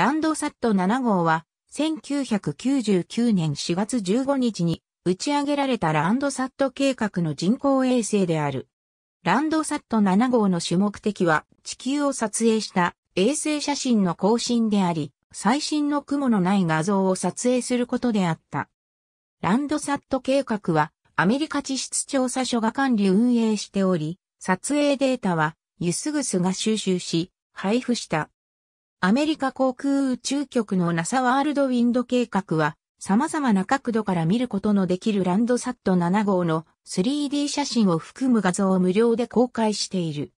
ランドサット7号は、1999年4月15日に打ち上げられたランドサット計画の人工衛星である。ランドサット7号の主目的は地球を撮影した衛星写真の更新であり、最新の雲のない画像を撮影することであった。ランドサット計画はアメリカ地質調査所が管理運営しており、撮影データはユスグスが収集し、配布した。アメリカ航空宇宙局の NASA ワールドウィンド計画は、様々な角度から見ることのできるランドサット7号の 3D 写真を含む画像を無料で公開している。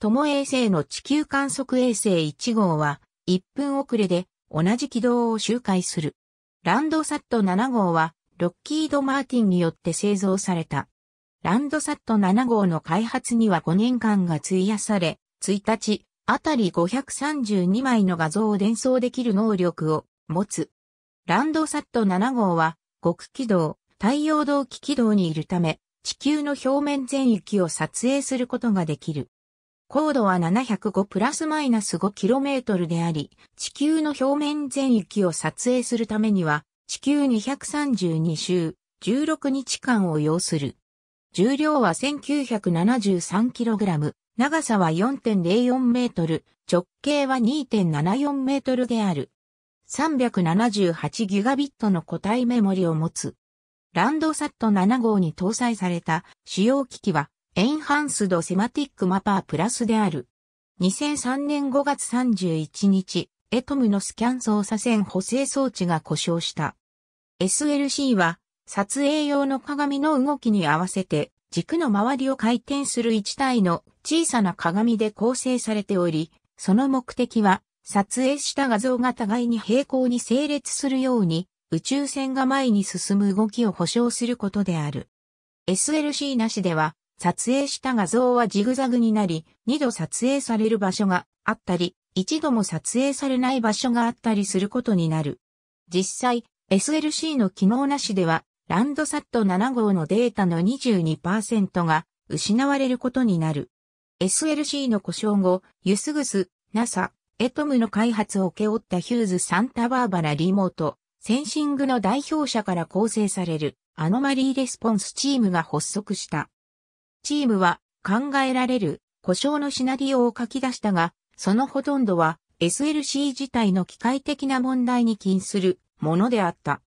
友衛星の地球観測衛星1号は、1分遅れで同じ軌道を周回する。ランドサット7号は、ロッキード・マーティンによって製造された。ランドサット7号の開発には5年間が費やされ、1日、あたり532枚の画像を伝送できる能力を持つ。ランドサット7号は、極軌道、太陽動機軌道にいるため、地球の表面全域を撮影することができる。高度は705プラスマイナス 5km であり、地球の表面全域を撮影するためには、地球232周、16日間を要する。重量は 1973kg、長さは4.04メートル、直径は2.74メートルである。378ギガビットの個体メモリを持つ。ランドサット7号に搭載された主要機器は、エンハンスドセマティックマパープラスである。2003年5月31日、エトムのスキャン操作線補正装置が故障した。SLC は、撮影用の鏡の動きに合わせて、軸の周りを回転する1体の小さな鏡で構成されており、その目的は、撮影した画像が互いに平行に整列するように、宇宙船が前に進む動きを保証することである。SLC なしでは、撮影した画像はジグザグになり、2度撮影される場所があったり、1度も撮影されない場所があったりすることになる。実際、SLC の機能なしでは、ランドサット7号のデータの22%が失われることになる。SLC の故障後、ユスグス、NASA、エトムの開発を受け負ったヒューズ・サンタバーバラリモート、センシングの代表者から構成されるアノマリーレスポンスチームが発足した。チームは考えられる故障のシナリオを書き出したが、そのほとんどは SLC 自体の機械的な問題に近するものであった。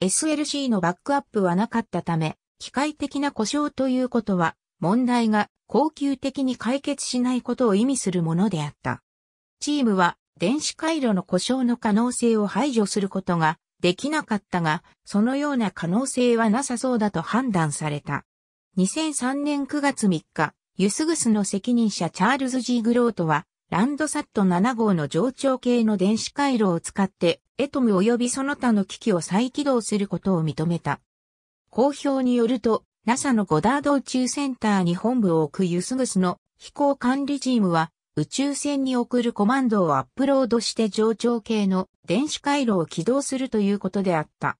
SLC のバックアップはなかったため、機械的な故障ということは問題が恒久的に解決しないことを意味するものであった。チームは電子回路の故障の可能性を排除することができなかったが、そのような可能性はなさそうだと判断された。2003年9月3日、ユスグスの責任者チャールズ・ジー・グロートは、ランドサット7号の上長系の電子回路を使って、エトム及びその他の機器を再起動することを認めた。公表によると、NASA のゴダード宇宙センターに本部を置くユスグスの飛行管理チームは、宇宙船に送るコマンドをアップロードして上長系の電子回路を起動するということであった。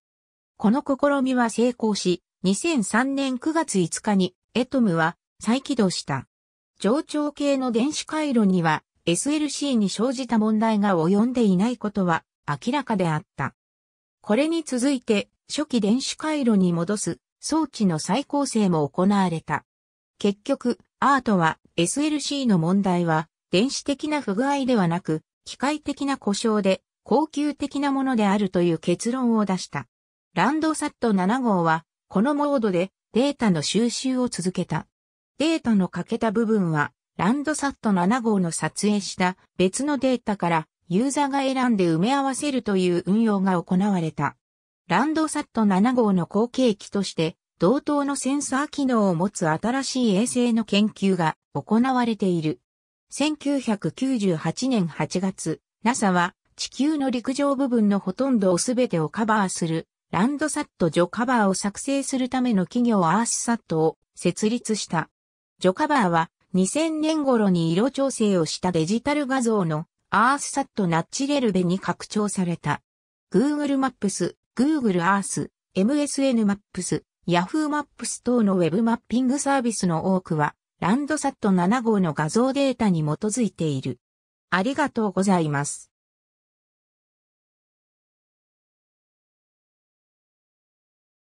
この試みは成功し、2003年9月5日にエトムは再起動した。上長系の電子回路には SLC に生じた問題が及んでいないことは明らかであった。これに続いて初期電子回路に戻す装置の再構成も行われた。結局、アートは SLC の問題は電子的な不具合ではなく、機械的な故障で高級的なものであるという結論を出した。ランドサット7号は、このモードでデータの収集を続けた。データの欠けた部分は、ランドサット7号の撮影した別のデータからユーザーが選んで埋め合わせるという運用が行われた。ランドサット7号の後継機として、同等のセンサー機能を持つ新しい衛星の研究が行われている。1998年8月、NASA は地球の陸上部分のほとんどをすべてをカバーするランドサットジョカバーを作成するための企業アースサットを設立した。ジョカバーは2000年頃に色調整をしたデジタル画像のアースサットナッチレルベに拡張された。Google マップス、Google Earth、MSN Maps、Yahoo Maps 等のウェブマッピングサービスの多くは、ランドサット7号の画像データに基づいている。ありがとうございます。